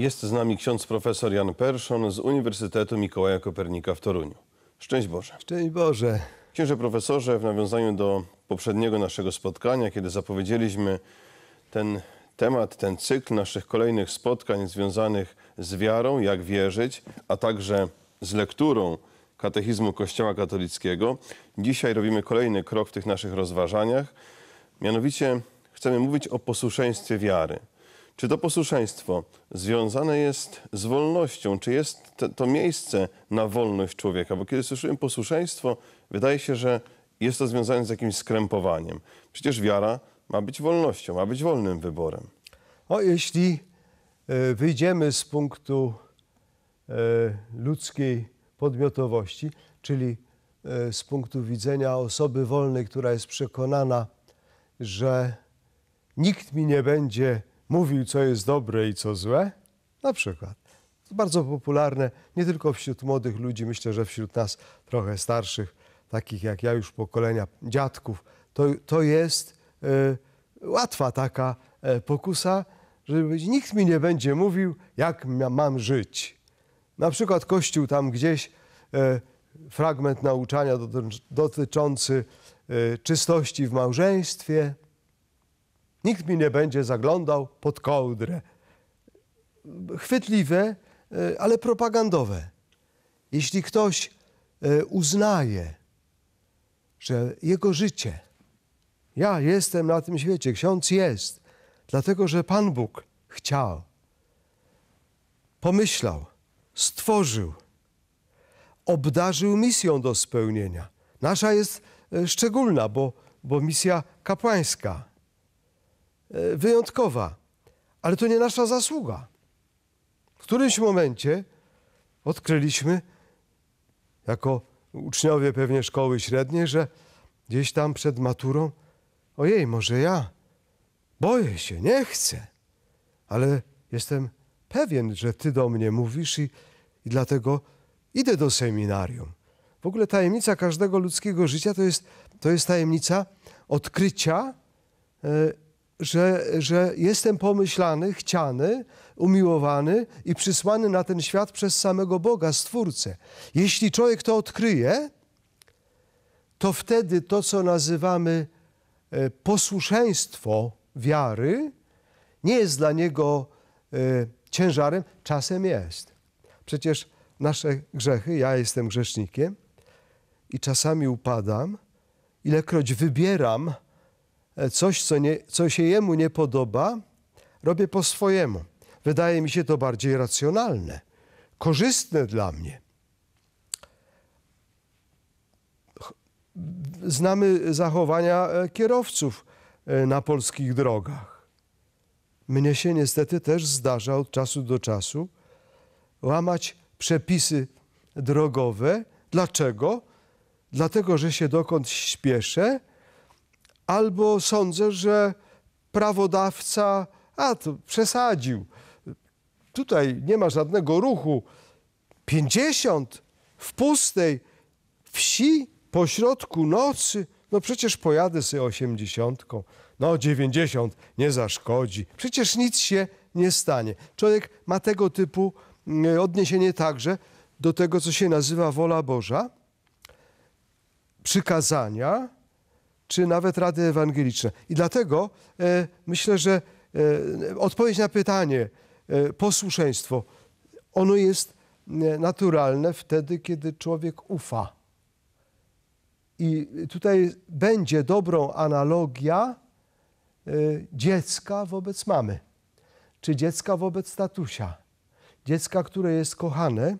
Jest z nami ksiądz profesor Jan Perszon z Uniwersytetu Mikołaja Kopernika w Toruniu. Szczęść Boże. Szczęść Boże. Księże profesorze, w nawiązaniu do poprzedniego naszego spotkania, kiedy zapowiedzieliśmy ten temat, ten cykl naszych kolejnych spotkań związanych z wiarą, jak wierzyć, a także z lekturą katechizmu Kościoła katolickiego, dzisiaj robimy kolejny krok w tych naszych rozważaniach. Mianowicie chcemy mówić o posłuszeństwie wiary. Czy to posłuszeństwo związane jest z wolnością? Czy jest to miejsce na wolność człowieka? Bo kiedy słyszymy posłuszeństwo, wydaje się, że jest to związane z jakimś skrępowaniem. Przecież wiara ma być wolnością, ma być wolnym wyborem. O, jeśli e, wyjdziemy z punktu e, ludzkiej podmiotowości, czyli e, z punktu widzenia osoby wolnej, która jest przekonana, że nikt mi nie będzie mówił, co jest dobre i co złe? Na przykład. To bardzo popularne nie tylko wśród młodych ludzi, myślę, że wśród nas trochę starszych, takich jak ja już pokolenia dziadków. To, to jest y, łatwa taka y, pokusa, żeby nikt mi nie będzie mówił, jak mam żyć. Na przykład Kościół tam gdzieś, e, fragment nauczania dotyczący czystości w małżeństwie, Nikt mi nie będzie zaglądał pod kołdrę. Chwytliwe, e, ale propagandowe. Jeśli ktoś e, uznaje, że jego życie, ja jestem na tym świecie, ksiądz jest, dlatego że Pan Bóg chciał, pomyślał, stworzył, obdarzył misją do spełnienia. Nasza jest e, szczególna, bo, bo misja kapłańska E, wyjątkowa, ale to nie nasza zasługa. W którymś momencie odkryliśmy, jako uczniowie pewnie szkoły średniej, że gdzieś tam przed maturą, ojej, może ja boję się, nie chcę, ale jestem pewien, że ty do mnie mówisz i, i dlatego idę do seminarium. W ogóle tajemnica każdego ludzkiego życia to jest, to jest tajemnica odkrycia. E, że, że jestem pomyślany, chciany, umiłowany i przysłany na ten świat przez samego Boga, Stwórcę. Jeśli człowiek to odkryje, to wtedy to, co nazywamy e, posłuszeństwo wiary, nie jest dla niego e, ciężarem. Czasem jest. Przecież nasze grzechy, ja jestem grzesznikiem i czasami upadam, ilekroć wybieram, E, coś, co, nie, co się jemu nie podoba, robię po swojemu. Wydaje mi się to bardziej racjonalne, korzystne dla mnie. Znamy zachowania e, kierowców e, na polskich drogach. Mnie się niestety też zdarza od czasu do czasu łamać przepisy drogowe. Dlaczego? Dlatego, że się dokąd śpieszę albo sądzę, że prawodawca a to przesadził. Tutaj nie ma żadnego ruchu. 50 w pustej wsi pośrodku nocy. No przecież pojadę sobie osiemdziesiątką. No dziewięćdziesiąt nie zaszkodzi. Przecież nic się nie stanie. Człowiek ma tego typu mm, odniesienie także do tego, co się nazywa wola Boża, przykazania, czy nawet rady ewangeliczne. I dlatego e, myślę, że e, odpowiedź na pytanie, e, posłuszeństwo, ono jest naturalne wtedy, kiedy człowiek ufa. I tutaj będzie dobrą analogia dziecka wobec mamy, czy dziecka wobec tatusia, dziecka, które jest kochane,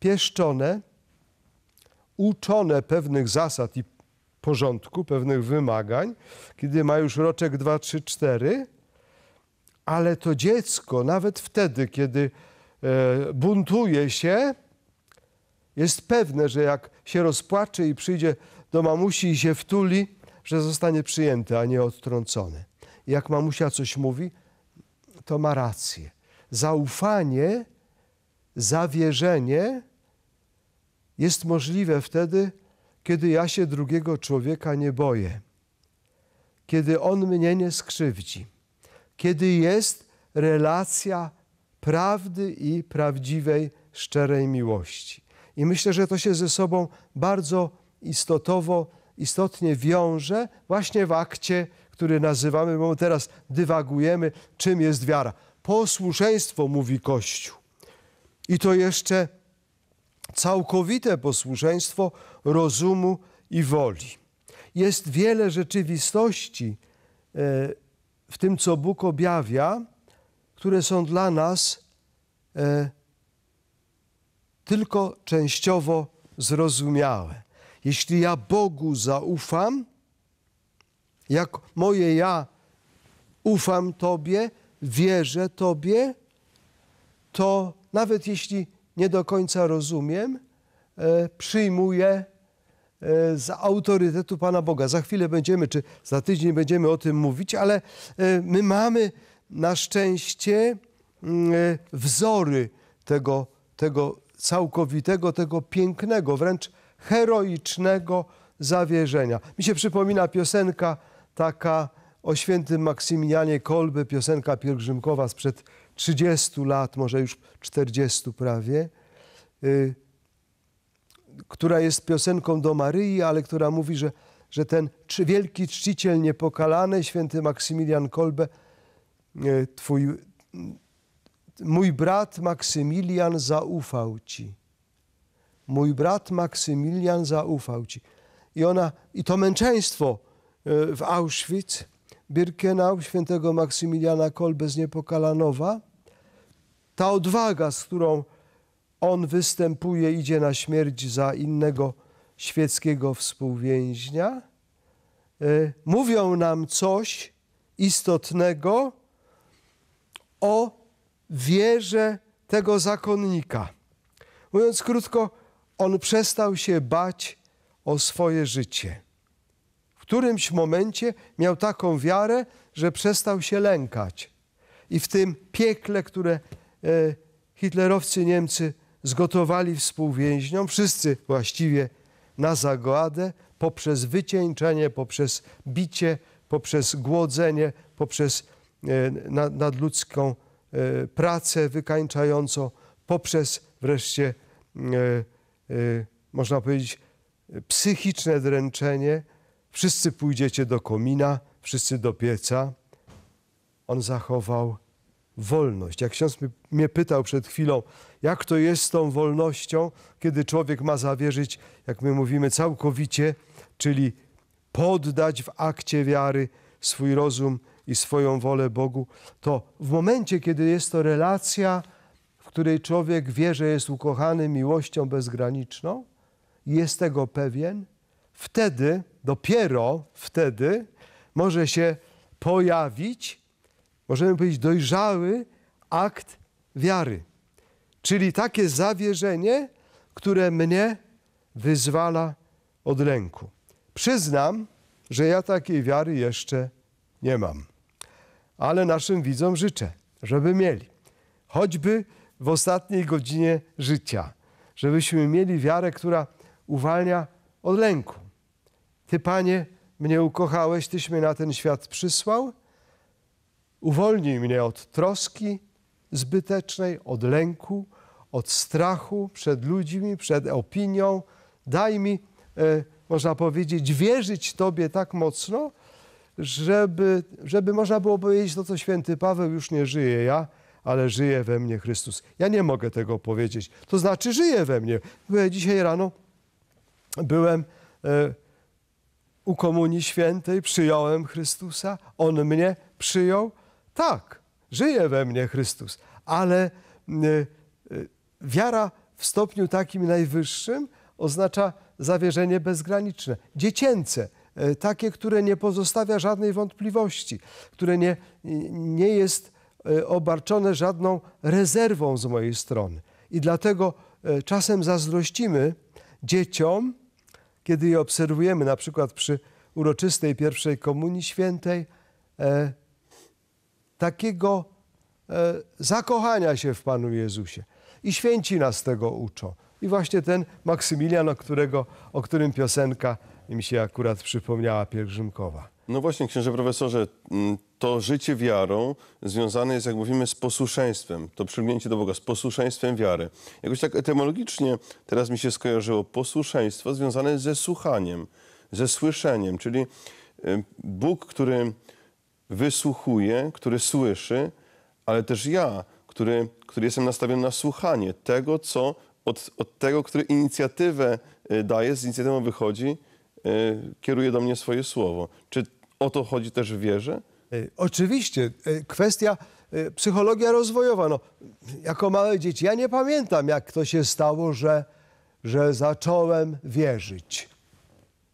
pieszczone, uczone pewnych zasad i porządku, pewnych wymagań, kiedy ma już roczek 2, 3, 4, ale to dziecko nawet wtedy, kiedy e, buntuje się, jest pewne, że jak się rozpłaczy i przyjdzie do mamusi i się wtuli, że zostanie przyjęte, a nie odtrącone. jak mamusia coś mówi, to ma rację. Zaufanie, zawierzenie jest możliwe wtedy, kiedy ja się drugiego człowieka nie boję, kiedy on mnie nie skrzywdzi, kiedy jest relacja prawdy i prawdziwej, szczerej miłości. I myślę, że to się ze sobą bardzo istotowo, istotnie wiąże właśnie w akcie, który nazywamy, bo teraz dywagujemy, czym jest wiara. Posłuszeństwo, mówi Kościół. I to jeszcze całkowite posłuszeństwo rozumu i woli. Jest wiele rzeczywistości e, w tym, co Bóg objawia, które są dla nas e, tylko częściowo zrozumiałe. Jeśli ja Bogu zaufam, jak moje ja ufam Tobie, wierzę Tobie, to nawet jeśli nie do końca rozumiem, e, przyjmuję E, z autorytetu Pana Boga. Za chwilę będziemy, czy za tydzień będziemy o tym mówić, ale e, my mamy na szczęście mm, e, wzory tego, tego całkowitego, tego pięknego, wręcz heroicznego zawierzenia. Mi się przypomina piosenka taka o świętym Maksymilianie Kolby, piosenka pielgrzymkowa sprzed 30 lat, może już 40 prawie. Y, która jest piosenką do Maryi, ale która mówi, że, że ten wielki czciciel niepokalany, święty Maksymilian Kolbe, e, twój, mój brat Maksymilian zaufał ci. Mój brat Maksymilian zaufał ci. I ona, i to męczeństwo e, w Auschwitz, Birkenau, świętego Maksymiliana Kolbe z Niepokalanowa, ta odwaga, z którą on występuje, idzie na śmierć za innego świeckiego współwięźnia, y, mówią nam coś istotnego o wierze tego zakonnika. Mówiąc krótko, on przestał się bać o swoje życie. W którymś momencie miał taką wiarę, że przestał się lękać. I w tym piekle, które y, hitlerowcy Niemcy zgotowali współwięźniom, wszyscy właściwie na zagładę, poprzez wycieńczenie, poprzez bicie, poprzez głodzenie, poprzez e, nadludzką e, pracę wykańczającą, poprzez wreszcie, e, można powiedzieć, psychiczne dręczenie. Wszyscy pójdziecie do komina, wszyscy do pieca. On zachował wolność. Jak ksiądz mnie pytał przed chwilą, jak to jest z tą wolnością, kiedy człowiek ma zawierzyć, jak my mówimy, całkowicie, czyli poddać w akcie wiary swój rozum i swoją wolę Bogu, to w momencie, kiedy jest to relacja, w której człowiek wie, że jest ukochany miłością bezgraniczną, jest tego pewien, wtedy, dopiero wtedy może się pojawić możemy powiedzieć, dojrzały akt wiary. Czyli takie zawierzenie, które mnie wyzwala od lęku. Przyznam, że ja takiej wiary jeszcze nie mam, ale naszym widzom życzę, żeby mieli. Choćby w ostatniej godzinie życia, żebyśmy mieli wiarę, która uwalnia od lęku. Ty, Panie, mnie ukochałeś, Tyś mnie na ten świat przysłał, Uwolnij mnie od troski zbytecznej, od lęku, od strachu przed ludźmi, przed opinią. Daj mi, e, można powiedzieć, wierzyć Tobie tak mocno, żeby, żeby można było powiedzieć to, no co święty Paweł już nie żyje ja, ale żyje we mnie Chrystus. Ja nie mogę tego powiedzieć. To znaczy żyje we mnie. E, dzisiaj rano byłem e, u Komunii Świętej, przyjąłem Chrystusa, On mnie przyjął. Tak, żyje we mnie Chrystus, ale e, e, wiara w stopniu takim najwyższym oznacza zawierzenie bezgraniczne, dziecięce, e, takie, które nie pozostawia żadnej wątpliwości, które nie, nie jest obarczone żadną rezerwą z mojej strony. I dlatego czasem zazdrościmy dzieciom, kiedy je obserwujemy, na przykład przy uroczystej pierwszej komunii świętej, takiego e, zakochania się w Panu Jezusie. I święci nas tego uczą. I właśnie ten Maksymilian, o, którego, o którym piosenka mi się akurat przypomniała, pielgrzymkowa. No właśnie, księże profesorze, mm, to życie wiarą związane jest, jak mówimy, z posłuszeństwem. To przylgnięcie do Boga, z posłuszeństwem wiary. Jakoś tak etymologicznie teraz mi się skojarzyło posłuszeństwo związane ze słuchaniem, ze słyszeniem, czyli y, Bóg, który wysłuchuje, który słyszy, ale też ja, który, który jestem nastawiony na słuchanie tego, co od, od tego, który inicjatywę y, daje, z inicjatywą wychodzi, y, kieruje do mnie swoje słowo. Czy o to chodzi też w wierze? E, oczywiście. E, kwestia e, psychologia rozwojowa. No, jako małe dzieci ja nie pamiętam, jak to się stało, że, że zacząłem wierzyć.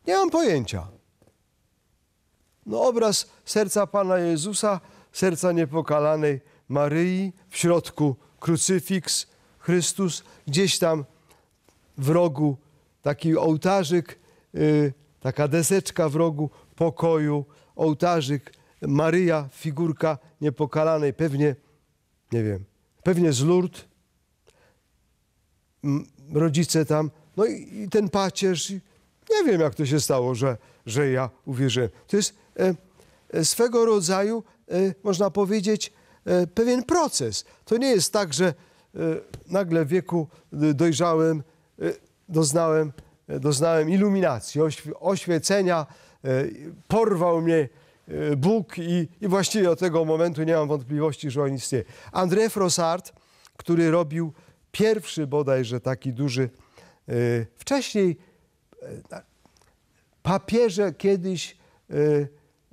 Nie mam pojęcia. No obraz serca Pana Jezusa, serca niepokalanej Maryi, w środku krucyfiks, Chrystus, gdzieś tam w rogu taki ołtarzyk, yy, taka deseczka w rogu pokoju, ołtarzyk, Maryja, figurka niepokalanej, pewnie, nie wiem, pewnie z Lourdes, rodzice tam, no i, i ten pacierz, nie wiem jak to się stało, że, że ja uwierzyłem. To jest E, e, swego rodzaju, e, można powiedzieć, pewien proces. To nie jest tak, że nagle w wieku dojrzałym doznałem, doznałem iluminacji, oświecenia, porwał mnie Bóg i, i właściwie od tego momentu nie mam wątpliwości, że on istnieje. André Frossard, który robił pierwszy bodajże taki duży, wcześniej papieże kiedyś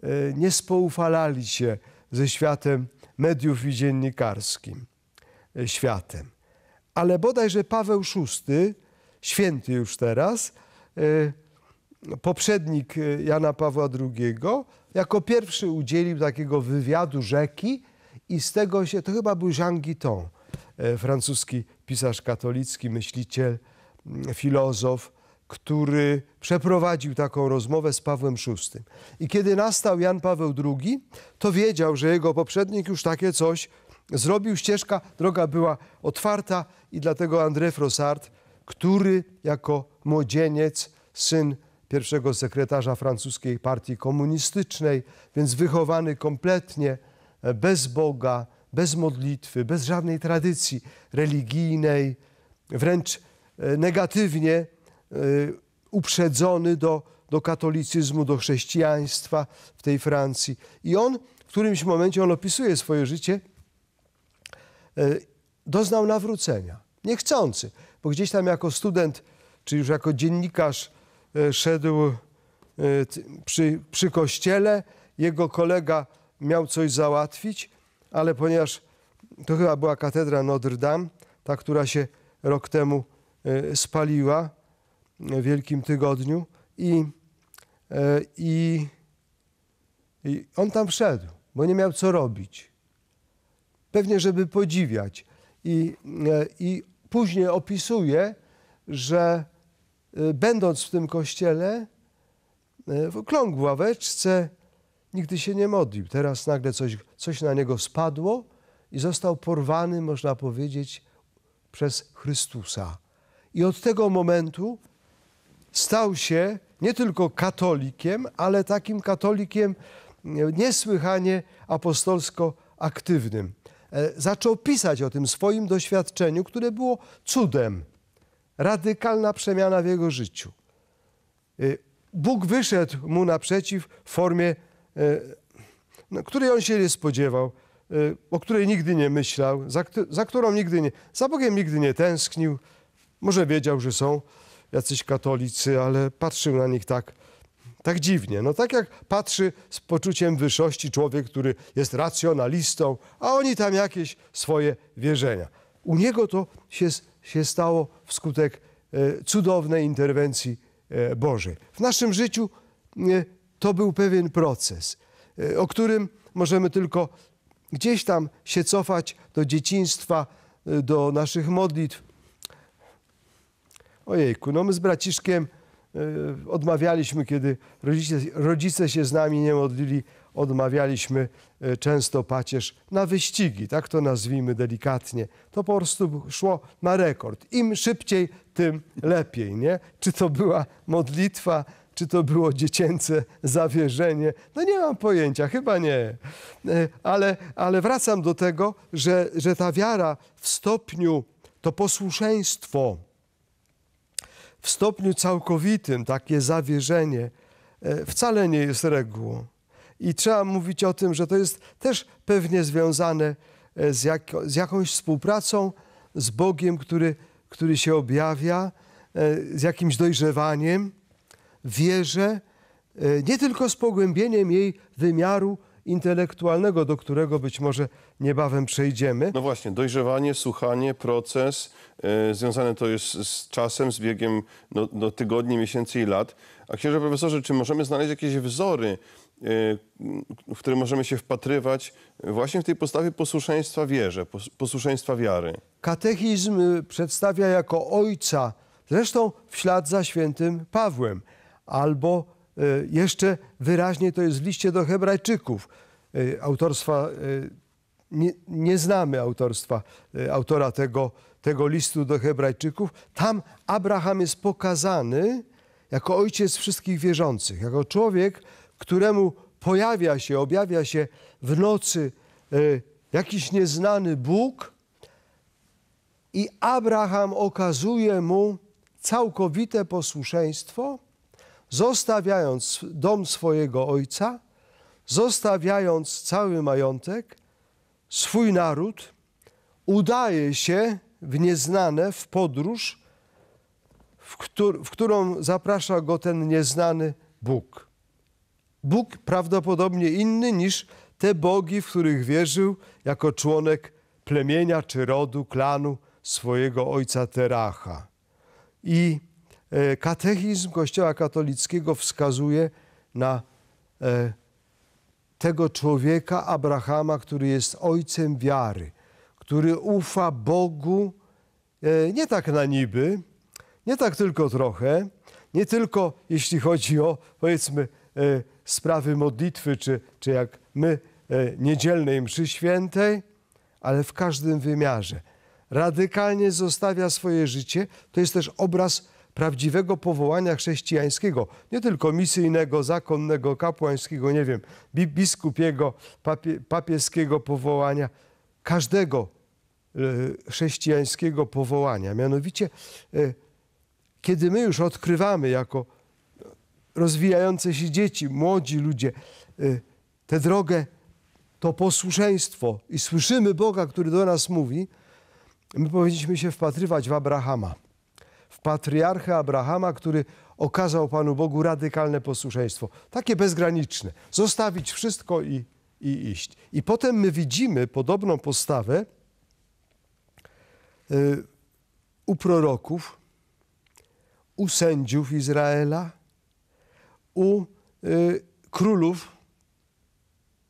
E, nie spoufalali się ze światem mediów i dziennikarskim e, światem. Ale bodajże Paweł VI, święty już teraz, e, poprzednik Jana Pawła II, jako pierwszy udzielił takiego wywiadu rzeki i z tego się, to chyba był Jean Guiton, francuski pisarz katolicki, myśliciel, filozof, który przeprowadził taką rozmowę z Pawłem VI. I kiedy nastał Jan Paweł II, to wiedział, że jego poprzednik już takie coś zrobił. Ścieżka, droga była otwarta i dlatego André Frossard, który jako młodzieniec, syn pierwszego sekretarza francuskiej partii komunistycznej, więc wychowany kompletnie e, bez Boga, bez modlitwy, bez żadnej tradycji religijnej, wręcz e, negatywnie Y, uprzedzony do, do katolicyzmu, do chrześcijaństwa w tej Francji. I on w którymś momencie, on opisuje swoje życie, y, doznał nawrócenia. Niechcący, bo gdzieś tam jako student, czy już jako dziennikarz y, szedł przy, przy kościele, jego kolega miał coś załatwić, ale ponieważ to chyba była katedra Notre Dame, ta, która się rok temu spaliła, Wielkim Tygodniu i, e, i, i on tam wszedł, bo nie miał co robić. Pewnie, żeby podziwiać. I, e, i później opisuje, że e, będąc w tym kościele, w okrągłej ławeczce, nigdy się nie modlił. Teraz nagle coś, coś na niego spadło i został porwany, można powiedzieć, przez Chrystusa. I od tego momentu stał się nie tylko katolikiem, ale takim katolikiem e, niesłychanie apostolsko aktywnym. E, zaczął pisać o tym swoim doświadczeniu, które było cudem. Radykalna przemiana w jego życiu. E, Bóg wyszedł mu naprzeciw w formie, no, której on się nie spodziewał, o której nigdy nie myślał, za, za którą nigdy nie, za Bogiem nigdy nie tęsknił. Może wiedział, że są jacyś katolicy, ale patrzył na nich tak, tak dziwnie. No tak jak patrzy z poczuciem wyższości człowiek, który jest racjonalistą, a oni tam jakieś swoje wierzenia. U niego to się, się stało wskutek e, cudownej interwencji e, Bożej. W naszym życiu e, to był pewien proces, e, o którym możemy tylko gdzieś tam się cofać do dzieciństwa, e, do naszych modlitw, Ojejku, no my z braciszkiem e, odmawialiśmy, kiedy rodzice, rodzice się z nami nie modlili, odmawialiśmy e, często pacierz na wyścigi, tak to nazwijmy delikatnie. To po prostu szło na rekord. Im szybciej, tym lepiej, nie? Czy to była modlitwa, czy to było dziecięce zawierzenie? No nie mam pojęcia, chyba nie. E, ale, ale wracam do tego, że, że ta wiara w stopniu, to posłuszeństwo, w stopniu całkowitym takie zawierzenie e, wcale nie jest regułą. I trzeba mówić o tym, że to jest też pewnie związane e, z, jak, z jakąś współpracą z Bogiem, który, który się objawia, e, z jakimś dojrzewaniem, wierze, nie tylko z pogłębieniem jej wymiaru intelektualnego, do którego być może niebawem przejdziemy. No właśnie, dojrzewanie, słuchanie, proces, yy, związane to jest z czasem, z biegiem no, do no, tygodni, miesięcy i lat. A księże profesorze, czy możemy znaleźć jakieś wzory, yy, w które możemy się wpatrywać właśnie w tej postawie posłuszeństwa wierze, pos posłuszeństwa wiary? Katechizm e, przedstawia jako ojca, zresztą w ślad za świętym Pawłem, albo E, jeszcze wyraźniej to jest w liście do Hebrajczyków. E, autorstwa e, nie, nie znamy autorstwa autora tego, tego listu do Hebrajczyków. Tam Abraham jest pokazany jako ojciec wszystkich wierzących, jako człowiek, któremu pojawia się, objawia się w nocy jakiś nieznany Bóg i Abraham okazuje mu całkowite posłuszeństwo zostawiając dom swojego ojca, zostawiając cały majątek, swój naród, udaje się w nieznane, w podróż, w, któr w którą zaprasza go ten nieznany Bóg. Bóg prawdopodobnie inny niż te bogi, w których wierzył jako członek plemienia czy rodu, klanu swojego ojca Teracha. I E, katechizm Kościoła katolickiego wskazuje na e, tego człowieka, Abrahama, który jest ojcem wiary, który ufa Bogu e, nie tak na niby, nie tak tylko trochę, nie tylko jeśli chodzi o powiedzmy sprawy modlitwy, czy, czy jak my niedzielnej mszy świętej, ale w każdym wymiarze. Radykalnie zostawia swoje życie. To jest też obraz prawdziwego powołania chrześcijańskiego, nie tylko misyjnego, zakonnego, kapłańskiego, nie wiem, biskupiego, papie, papieskiego powołania, każdego e, chrześcijańskiego powołania. Mianowicie, e, kiedy my już odkrywamy jako rozwijające się dzieci, młodzi ludzie, e, tę drogę, to posłuszeństwo i słyszymy Boga, który do nas mówi, my powinniśmy się wpatrywać w Abrahama. Patriarcha Abrahama, który okazał Panu Bogu radykalne posłuszeństwo, takie bezgraniczne, zostawić wszystko i, i iść. I potem my widzimy podobną postawę y, u proroków, u sędziów Izraela, u y, królów,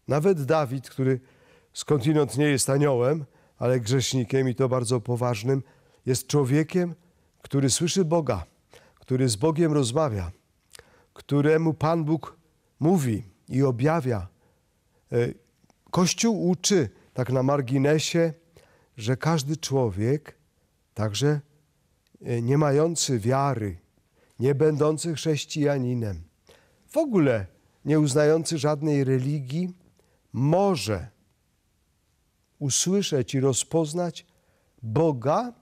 nawet Dawid, który skądinąd nie jest aniołem, ale grzesznikiem i to bardzo poważnym, jest człowiekiem, który słyszy Boga, który z Bogiem rozmawia, któremu Pan Bóg mówi i objawia. E, Kościół uczy, tak na marginesie, że każdy człowiek, także e, nie mający wiary, nie będący chrześcijaninem, w ogóle nie uznający żadnej religii, może usłyszeć i rozpoznać Boga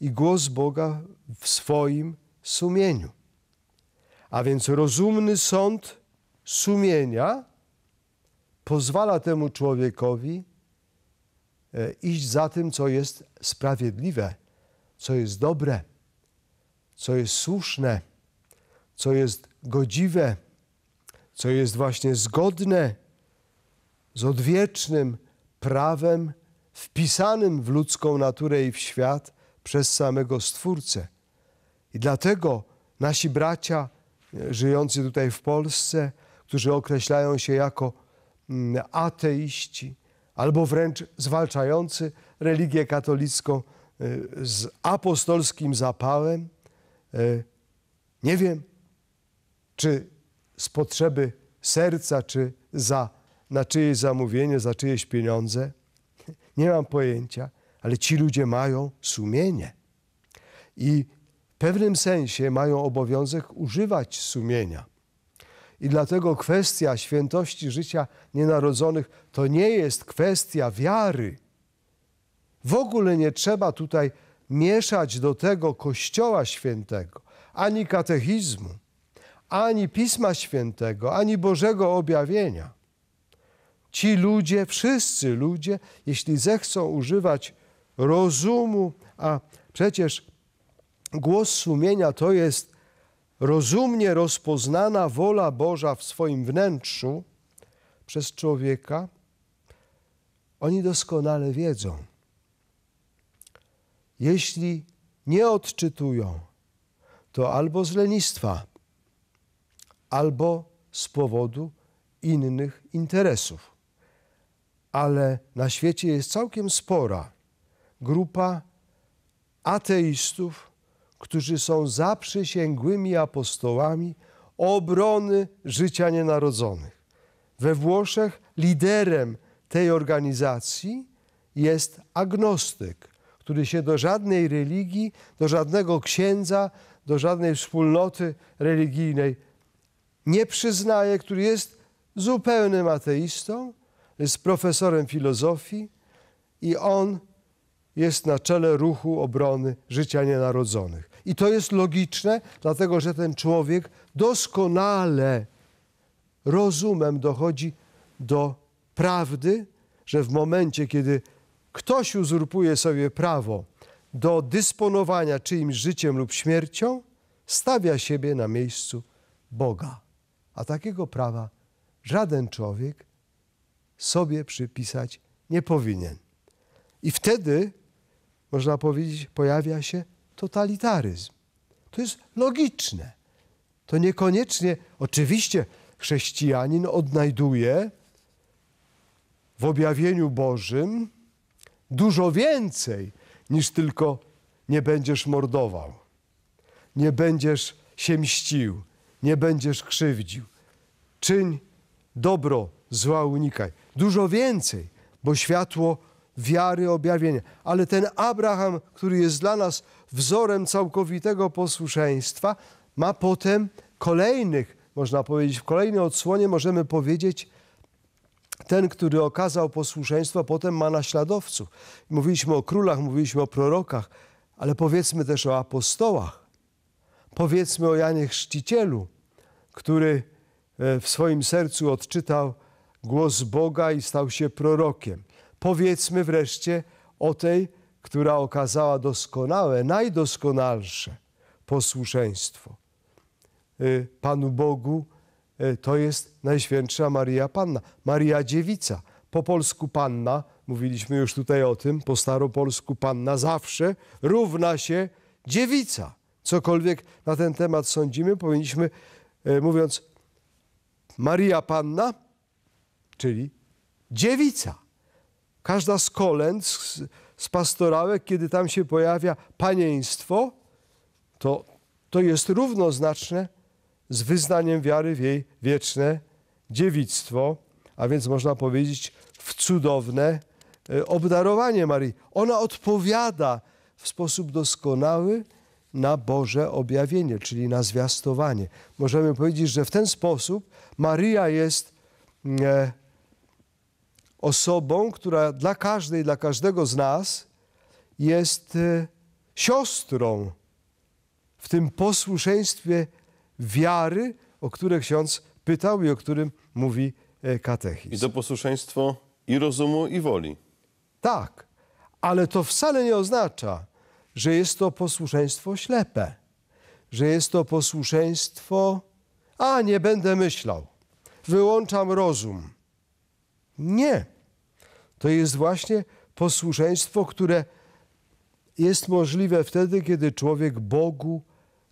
i głos Boga w swoim sumieniu. A więc rozumny sąd sumienia pozwala temu człowiekowi e, iść za tym, co jest sprawiedliwe, co jest dobre, co jest słuszne, co jest godziwe, co jest właśnie zgodne z odwiecznym prawem wpisanym w ludzką naturę i w świat, przez samego Stwórcę. I dlatego nasi bracia e, żyjący tutaj w Polsce, którzy określają się jako mm, ateiści albo wręcz zwalczający religię katolicką e, z apostolskim zapałem, e, nie wiem, czy z potrzeby serca, czy za, na czyjeś zamówienie, za czyjeś pieniądze. Nie mam pojęcia ale ci ludzie mają sumienie. I w pewnym sensie mają obowiązek używać sumienia. I dlatego kwestia świętości życia nienarodzonych to nie jest kwestia wiary. W ogóle nie trzeba tutaj mieszać do tego Kościoła Świętego, ani katechizmu, ani Pisma Świętego, ani Bożego objawienia. Ci ludzie, wszyscy ludzie, jeśli zechcą używać rozumu, a przecież głos sumienia to jest rozumnie rozpoznana wola Boża w swoim wnętrzu przez człowieka, oni doskonale wiedzą. Jeśli nie odczytują, to albo z lenistwa, albo z powodu innych interesów. Ale na świecie jest całkiem spora grupa ateistów, którzy są zaprzysięgłymi apostołami obrony życia nienarodzonych. We Włoszech liderem tej organizacji jest agnostyk, który się do żadnej religii, do żadnego księdza, do żadnej wspólnoty religijnej nie przyznaje, który jest zupełnym ateistą, jest profesorem filozofii i on jest na czele ruchu obrony życia nienarodzonych. I to jest logiczne, dlatego że ten człowiek doskonale rozumem dochodzi do prawdy, że w momencie, kiedy ktoś uzurpuje sobie prawo do dysponowania czyimś życiem lub śmiercią, stawia siebie na miejscu Boga. A takiego prawa żaden człowiek sobie przypisać nie powinien. I wtedy można powiedzieć, pojawia się totalitaryzm. To jest logiczne. To niekoniecznie, oczywiście, chrześcijanin odnajduje w objawieniu Bożym dużo więcej niż tylko nie będziesz mordował, nie będziesz się mścił, nie będziesz krzywdził. Czyń dobro, zła unikaj. Dużo więcej, bo światło wiary, objawienia. Ale ten Abraham, który jest dla nas wzorem całkowitego posłuszeństwa, ma potem kolejnych, można powiedzieć, w kolejnej odsłonie możemy powiedzieć, ten, który okazał posłuszeństwo, potem ma naśladowców. Mówiliśmy o królach, mówiliśmy o prorokach, ale powiedzmy też o apostołach. Powiedzmy o Janie Chrzcicielu, który e, w swoim sercu odczytał głos Boga i stał się prorokiem. Powiedzmy wreszcie o tej, która okazała doskonałe, najdoskonalsze posłuszeństwo y, Panu Bogu. Y, to jest Najświętsza Maria Panna, Maria Dziewica. Po polsku Panna, mówiliśmy już tutaj o tym, po staropolsku Panna zawsze równa się dziewica. Cokolwiek na ten temat sądzimy, powinniśmy, y, mówiąc Maria Panna, czyli dziewica każda z kolęd, z, z pastorałek, kiedy tam się pojawia panieństwo, to, to jest równoznaczne z wyznaniem wiary w jej wieczne dziewictwo, a więc można powiedzieć w cudowne e, obdarowanie Marii. Ona odpowiada w sposób doskonały na Boże objawienie, czyli na zwiastowanie. Możemy powiedzieć, że w ten sposób Maria jest mm, e, osobą, która dla każdej, dla każdego z nas jest e, siostrą w tym posłuszeństwie wiary, o które ksiądz pytał i o którym mówi e, katechizm. I to posłuszeństwo i rozumu, i woli. Tak, ale to wcale nie oznacza, że jest to posłuszeństwo ślepe, że jest to posłuszeństwo, a nie będę myślał, wyłączam rozum nie. To jest właśnie posłuszeństwo, które jest możliwe wtedy, kiedy człowiek Bogu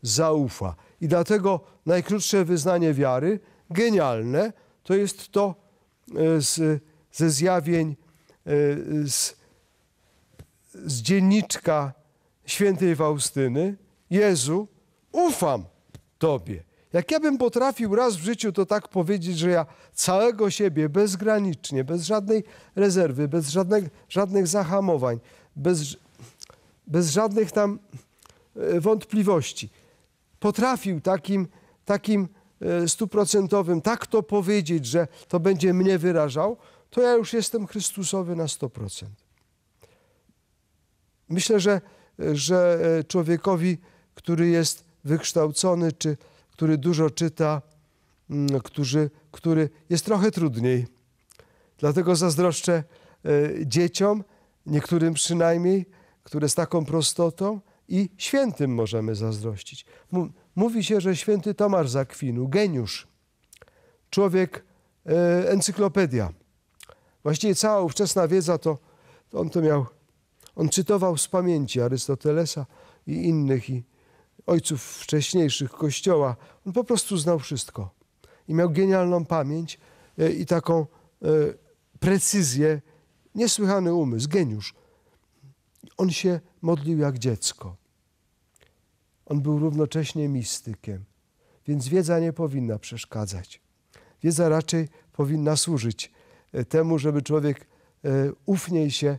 zaufa. I dlatego najkrótsze wyznanie wiary, genialne, to jest to e, z, ze zjawień e, z, z dzienniczka świętej Faustyny. Jezu, ufam Tobie. Jak ja bym potrafił raz w życiu to tak powiedzieć, że ja całego siebie, bezgranicznie, bez żadnej rezerwy, bez żadnych, żadnych zahamowań, bez, bez żadnych tam e, wątpliwości, potrafił takim, takim e, stuprocentowym tak to powiedzieć, że to będzie mnie wyrażał, to ja już jestem Chrystusowy na 100%. Myślę, że, że e, człowiekowi, który jest wykształcony, czy który dużo czyta, mm, który, który jest trochę trudniej. Dlatego zazdroszczę e, dzieciom, niektórym przynajmniej, które z taką prostotą i świętym możemy zazdrościć. Mówi się, że święty Tomasz Zakwinu, geniusz, człowiek e, encyklopedia. Właściwie cała ówczesna wiedza to, to on to miał. On czytował z pamięci Arystotelesa i innych i ojców wcześniejszych Kościoła. On po prostu znał wszystko i miał genialną pamięć e, i taką e, precyzję, niesłychany umysł, geniusz. On się modlił jak dziecko. On był równocześnie mistykiem, więc wiedza nie powinna przeszkadzać. Wiedza raczej powinna służyć e, temu, żeby człowiek ufniej się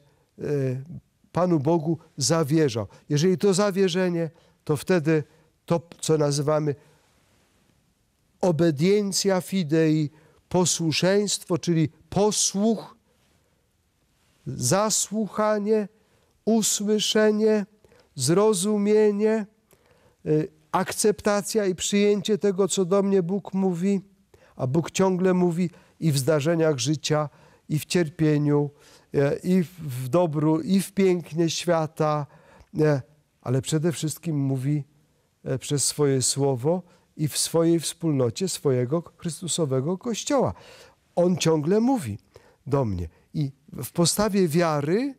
Panu Bogu zawierzał. Jeżeli to zawierzenie to wtedy to, co nazywamy obediencja fidei, posłuszeństwo, czyli posłuch, zasłuchanie, usłyszenie, zrozumienie, y, akceptacja i przyjęcie tego, co do mnie Bóg mówi, a Bóg ciągle mówi i w zdarzeniach życia, i w cierpieniu, y, i w dobru, i w pięknie świata, y, ale przede wszystkim mówi e, przez swoje słowo i w swojej wspólnocie swojego Chrystusowego Kościoła. On ciągle mówi do mnie. I w postawie wiary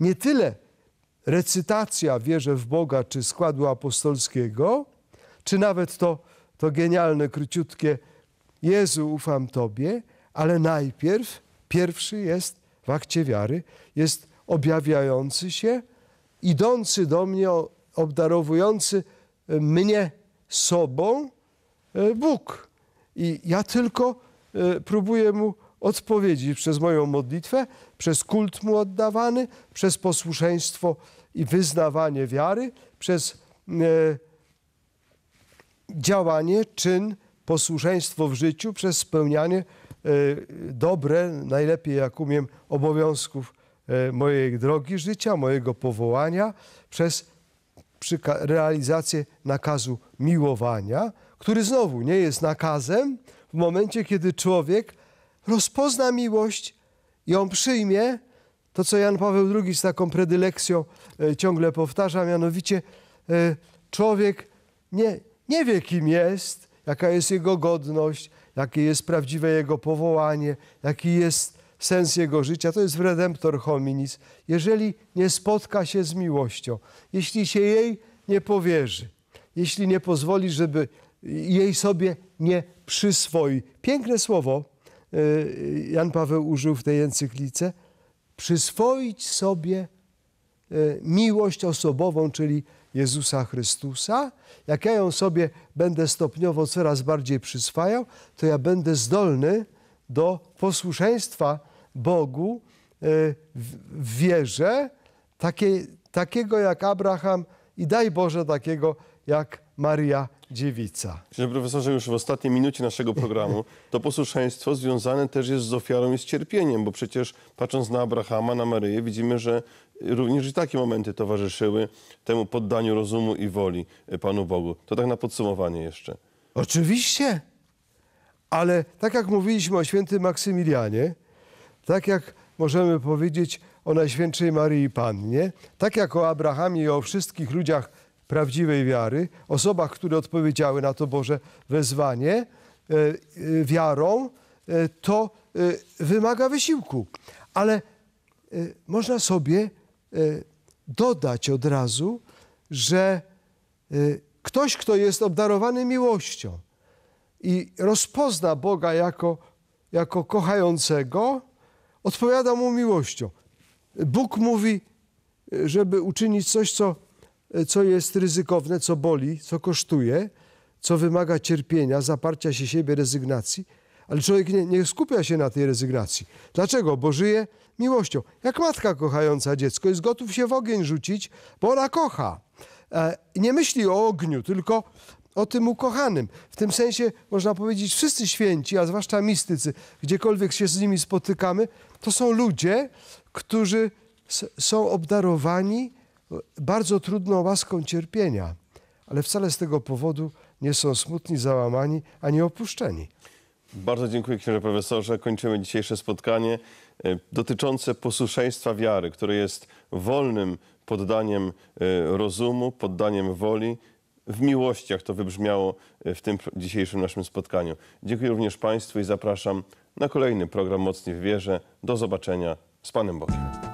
nie tyle recytacja wierzę w Boga czy składu apostolskiego, czy nawet to, to genialne, króciutkie Jezu, ufam Tobie, ale najpierw, pierwszy jest w akcie wiary, jest objawiający się idący do mnie, obdarowujący e, mnie sobą e, Bóg. I ja tylko e, próbuję mu odpowiedzieć przez moją modlitwę, przez kult mu oddawany, przez posłuszeństwo i wyznawanie wiary, przez działanie, czyn, posłuszeństwo w życiu, przez spełnianie dobre, najlepiej jak umiem, obowiązków E, mojej drogi życia, mojego powołania przez realizację nakazu miłowania, który znowu nie jest nakazem w momencie, kiedy człowiek rozpozna miłość i ją przyjmie, to co Jan Paweł II z taką predylekcją e, ciągle powtarza, mianowicie e, człowiek nie, nie wie, kim jest, jaka jest jego godność, jakie jest prawdziwe jego powołanie, jaki jest sens jego życia, to jest redemptor hominis, jeżeli nie spotka się z miłością, jeśli się jej nie powierzy, jeśli nie pozwoli, żeby jej sobie nie przyswoi. Piękne słowo e, Jan Paweł użył w tej encyklice. Przyswoić sobie e, miłość osobową, czyli Jezusa Chrystusa. Jak ja ją sobie będę stopniowo coraz bardziej przyswajał, to ja będę zdolny do posłuszeństwa Bogu e, w wierze, takie, takiego jak Abraham i daj Boże takiego jak Maria Dziewica. Panie profesorze, już w ostatniej minucie naszego programu to posłuszeństwo związane też jest z ofiarą i z cierpieniem, bo przecież patrząc na Abrahama, na Maryję, widzimy, że również i takie momenty towarzyszyły temu poddaniu rozumu i woli Panu Bogu. To tak na podsumowanie jeszcze. Oczywiście, ale tak jak mówiliśmy o świętym Maksymilianie, tak jak możemy powiedzieć o Najświętszej Maryi Pannie, tak jak o Abrahamie i o wszystkich ludziach prawdziwej wiary, osobach, które odpowiedziały na to Boże wezwanie e, e, wiarą, e, to wymaga wysiłku. Ale można sobie dodać od razu, że ktoś, kto jest obdarowany miłością i rozpozna Boga jako, jako kochającego, odpowiada mu miłością. Bóg mówi, żeby uczynić coś, co, co jest ryzykowne, co boli, co kosztuje, co wymaga cierpienia, zaparcia się siebie, rezygnacji. Ale człowiek nie, nie skupia się na tej rezygnacji. Dlaczego? Bo żyje miłością. Jak matka kochająca dziecko jest gotów się w ogień rzucić, bo ona kocha. E, nie myśli o ogniu, tylko o tym ukochanym. W tym sensie można powiedzieć, wszyscy święci, a zwłaszcza mistycy, gdziekolwiek się z nimi spotykamy, to są ludzie, którzy są obdarowani bardzo trudną łaską cierpienia, ale wcale z tego powodu nie są smutni, załamani ani opuszczeni. Bardzo dziękuję księże profesorze. Kończymy dzisiejsze spotkanie e, dotyczące posłuszeństwa wiary, które jest wolnym poddaniem e, rozumu, poddaniem woli w miłościach to wybrzmiało e, w tym dzisiejszym naszym spotkaniu. Dziękuję również Państwu i zapraszam na kolejny program Mocni w Wierze. Do zobaczenia z Panem Bogiem.